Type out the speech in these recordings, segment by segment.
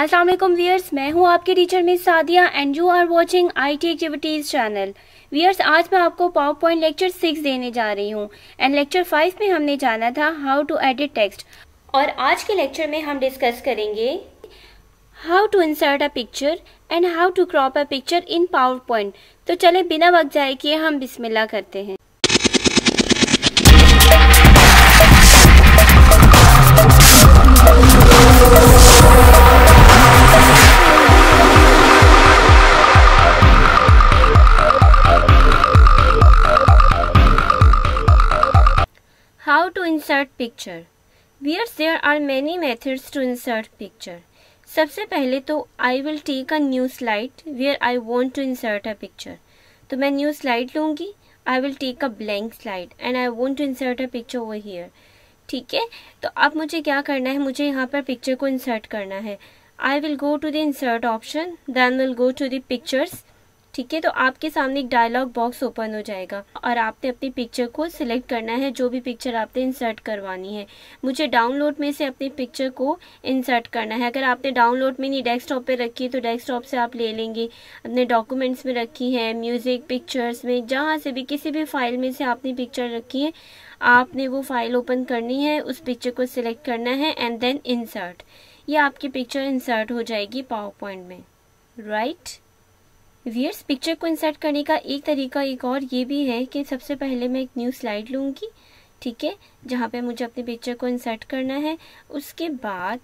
असलम वालेकुम वियर्स मैं हूं आपके teacher miss Sadia and you are watching IT activities channel viewers आज मैं आपको पावर पॉइंट लेक्चर सिक्स देने जा रही हूं एंड लेक्चर फाइव में हमने जाना था हाउ टू एडिट टेक्स्ट और आज के लेक्चर में हम डिस्कस करेंगे how to insert a picture and how to crop a picture in PowerPoint तो चले बिना वक्त जाए कि हम बिस्मिल्ला करते हैं picture. Whereas there are many methods to insert picture. सबसे पहले तो I will take a new slide where I want to insert a picture तो मैं न्यू स्लाइड लूंगी I will take a blank slide and I want to insert a picture over here ठीक है तो अब मुझे क्या करना है मुझे यहाँ पर पिक्चर को इंसर्ट करना है I will go to the insert option then will go to the pictures ठीक है तो आपके सामने एक डायलॉग बॉक्स ओपन हो जाएगा और आपने अपनी पिक्चर को सिलेक्ट करना है जो भी पिक्चर आपने इंसर्ट करवानी है मुझे डाउनलोड में से अपनी पिक्चर को इंसर्ट करना है अगर आपने डाउनलोड में नहीं डेस्कटॉप पे रखी है तो डेस्कटॉप से आप ले लेंगे अपने डॉक्यूमेंट्स में रखी है म्यूज़िक पिक्चर्स में जहाँ से भी किसी भी फाइल में से आपने पिक्चर रखी है आपने वो फाइल ओपन करनी है उस पिक्चर को सिलेक्ट करना है एंड देन इंसर्ट ये आपकी पिक्चर इंसर्ट हो जाएगी पावर पॉइंट में राइट right? वियर्स पिक्चर को इंसर्ट करने का एक तरीका एक और ये भी है कि सबसे पहले मैं एक न्यू स्लाइड लूँगी ठीक है जहाँ पे मुझे अपने पिक्चर को इंसर्ट करना है उसके बाद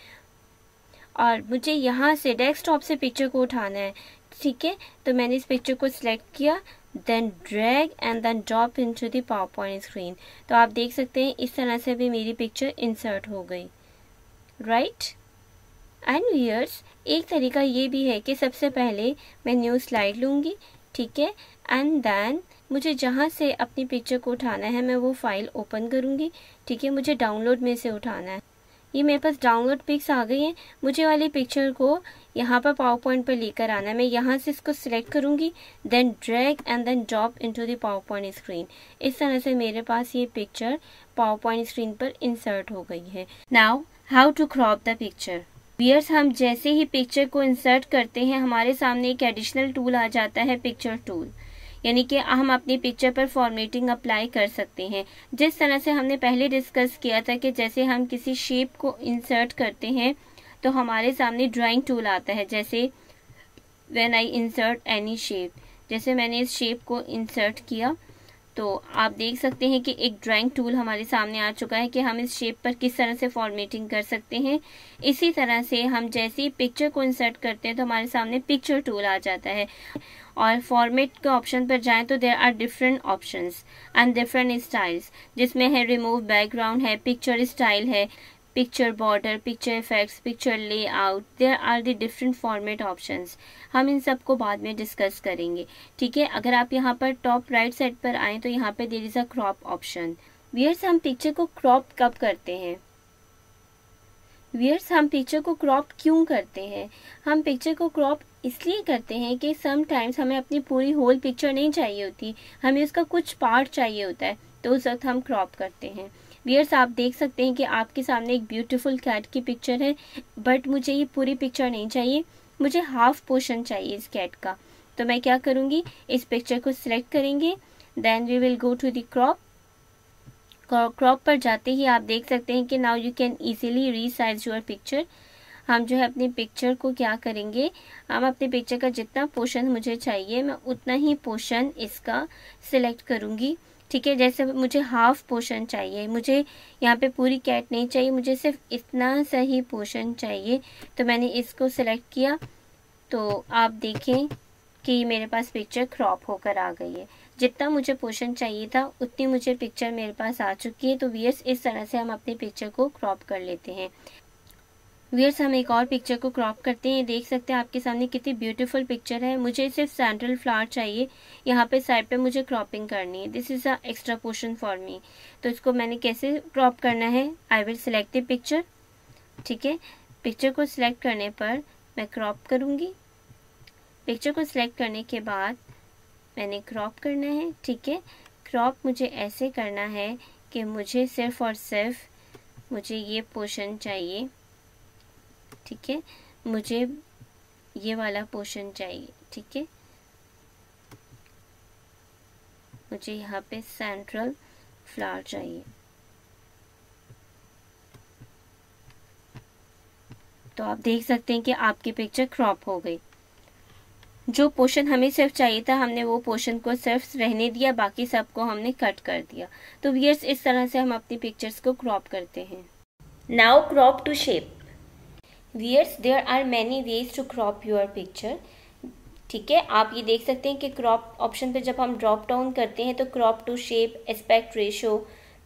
और मुझे यहाँ से डेस्कटॉप से पिक्चर को उठाना है ठीक है तो मैंने इस पिक्चर को सिलेक्ट किया then drag and then drop into the PowerPoint screen तो आप देख सकते हैं इस तरह से भी मेरी पिक्चर इंसर्ट हो गई राइट right? एंड वीयर्स एक तरीका ये भी है कि सबसे पहले मैं न्यू स्लाइड लूँगी ठीक है एंड देन मुझे जहाँ से अपनी पिक्चर को उठाना है मैं वो फाइल ओपन करूँगी ठीक है मुझे डाउनलोड में से उठाना है ये मेरे पास डाउनलोड पिक्स आ गई हैं मुझे वाली पिक्चर को यहाँ पर पावर पॉइंट पर लेकर आना है मैं यहाँ से इसको सिलेक्ट करूँगी then drag and then drop into the PowerPoint screen इस तरह से मेरे पास ये पिक्चर पावर पॉइंट स्क्रीन पर इंसर्ट हो गई है now how to crop the picture viewers हम जैसे ही पिक्चर को इंसर्ट करते हैं हमारे सामने एक एडिशनल टूल आ जाता है पिक्चर टूल यानी कि हम अपनी पिक्चर पर फॉर्मेटिंग अप्लाई कर सकते हैं जिस तरह से हमने पहले डिस्कस किया था कि जैसे हम किसी शेप को इंसर्ट करते हैं तो हमारे सामने ड्राइंग टूल आता है जैसे when I insert any shape जैसे मैंने इस शेप को इंसर्ट किया तो आप देख सकते हैं कि एक ड्राइंग टूल हमारे सामने आ चुका है कि हम इस शेप पर किस तरह से फॉर्मेटिंग कर सकते हैं इसी तरह से हम जैसे ही पिक्चर को इंसर्ट करते हैं तो हमारे सामने पिक्चर टूल आ जाता है और फॉर्मेट के ऑप्शन पर जाएं तो there are different options and different styles जिसमें है रिमूव बैकग्राउंड है पिक्चर स्टाइल है border picture effects picture layout there are the different format option हम इन सब को बाद में डिस्कस करेंगे ठीक है अगर आप यहाँ पर टॉप राइट साइड पर आए तो यहाँ पर there is a crop option viewers हम पिक्चर को क्रॉप कब करते हैं वियर्स हम पिक्चर को क्रॉप क्यों करते हैं हम पिक्चर को क्रॉप इसलिए करते हैं कि समटाइम्स हमें अपनी पूरी होल पिक्चर नहीं चाहिए होती हमें उसका कुछ पार्ट चाहिए होता है तो उस वक्त हम क्रॉप करते हैं वियर्स आप देख सकते हैं कि आपके सामने एक ब्यूटीफुल कैट की पिक्चर है बट मुझे ये पूरी पिक्चर नहीं चाहिए मुझे हाफ पोर्शन चाहिए इस कैट का तो मैं क्या करूँगी इस पिक्चर को सिलेक्ट करेंगे then we will go to the crop crop पर जाते ही आप देख सकते हैं कि now you can easily resize your picture हम जो है अपनी पिक्चर को क्या करेंगे हम अपने पिक्चर का जितना पोर्शन मुझे चाहिए मैं उतना ही पोर्शन इसका सिलेक्ट करूँगी ठीक है जैसे मुझे हाफ पोर्शन चाहिए मुझे यहाँ पे पूरी कैट नहीं चाहिए मुझे सिर्फ इतना सा ही पोर्शन चाहिए तो मैंने इसको सेलेक्ट किया तो आप देखें कि मेरे पास पिक्चर क्रॉप होकर आ गई है जितना मुझे पोर्शन चाहिए था उतनी मुझे पिक्चर मेरे पास आ चुकी है तो वीएस इस तरह से हम अपने पिक्चर को क्रॉप कर लेते हैं व्यर्स हम एक और पिक्चर को क्रॉप करते हैं देख सकते हैं आपके सामने कितनी ब्यूटीफुल पिक्चर है मुझे सिर्फ सेंट्रल फ्लावर चाहिए यहाँ पे साइड पे मुझे क्रॉपिंग करनी है this is a extra portion for me तो इसको मैंने कैसे क्रॉप करना है I will select the picture ठीक है पिक्चर को सिलेक्ट करने पर मैं क्रॉप करूँगी पिक्चर को सिलेक्ट करने के बाद मैंने क्रॉप करना है ठीक है क्रॉप मुझे ऐसे करना है कि मुझे सिर्फ और सिर्फ मुझे ये पोर्शन चाहिए ठीक है मुझे ये वाला पोर्शन चाहिए ठीक है मुझे यहाँ पे सेंट्रल फ्लावर चाहिए तो आप देख सकते हैं कि आपकी पिक्चर क्रॉप हो गई जो पोर्शन हमें सिर्फ चाहिए था हमने वो पोर्शन को सिर्फ रहने दिया बाकी सबको हमने कट कर दिया तो वियर्स इस तरह से हम अपनी पिक्चर्स को क्रॉप करते हैं now crop to shape viewers there are many ways to crop your picture ठीक है आप ये देख सकते हैं कि क्रॉप ऑप्शन पे जब हम ड्रॉप डाउन करते हैं तो crop to shape aspect ratio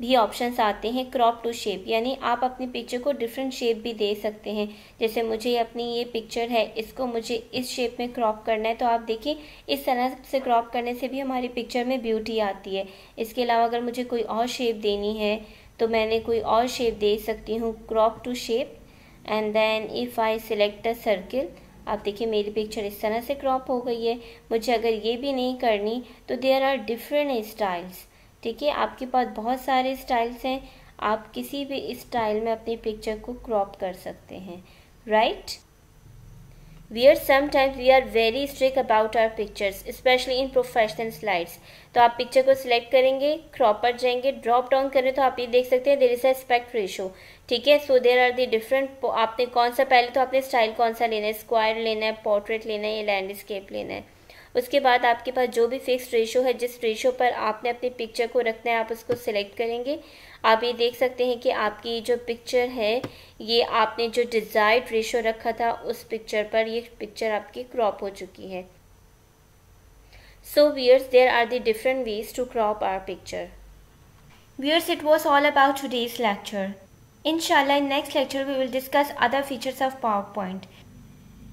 भी ऑप्शंस आते हैं क्रॉप टू शेप यानी आप अपनी पिक्चर को डिफरेंट शेप भी दे सकते हैं जैसे मुझे अपनी ये पिक्चर है इसको मुझे इस शेप में क्रॉप करना है तो आप देखिए इस तरह से क्रॉप करने से भी हमारी पिक्चर में ब्यूटी आती है इसके अलावा अगर मुझे कोई और शेप देनी है तो मैंने कोई और शेप दे सकती हूँ crop to shape and then if I select a circle आप देखिए मेरी पिक्चर इस तरह से क्रॉप हो गई है मुझे अगर ये भी नहीं करनी तो देयर आर डिफरेंट स्टाइल्स ठीक है आपके पास बहुत सारे स्टाइल्स हैं आप किसी भी स्टाइल में अपनी पिक्चर को क्रॉप कर सकते हैं right right? We are sometimes we are very strict about our pictures specially in professional slides तो आप पिक्चर को सिलेक्ट करेंगे क्रॉप पर जाएंगे ड्रॉप डाउन करें तो आप ये देख सकते हैं देर इज एस्पेक्ट रेशो ठीक है सो देर आर दी डिफरेंट आपने कौन सा पहले तो आपने स्टाइल कौन सा लेना है स्क्वायर लेना है पोर्ट्रेट लेना है या लैंडस्केप लेना है उसके बाद आपके पास जो भी फिक्स रेशो है जिस रेशो पर आपने अपने पिक्चर को रखना है आप उसको सिलेक्ट करेंगे आप ये देख सकते हैं कि आपकी जो पिक्चर है ये आपने जो डिज़ायर्ड रेशो रखा था उस पिक्चर पर ये पिक्चर आपकी क्रॉप हो चुकी है so viewers there are the different ways to crop our picture viewers it was all about to lecture in next lecture we will discuss other features of PowerPoint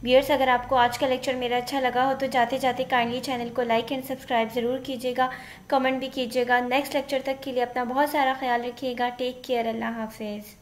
viewers अगर आपको आज का lecture मेरा अच्छा लगा हो तो जाते जाते काइंडली चैनल को लाइक एंड सब्सक्राइब ज़रूर कीजिएगा कमेंट भी कीजिएगा नेक्स्ट लेक्चर तक के लिए अपना बहुत सारा ख्याल रखिएगा टेक केयर अल्लाह हाफिज़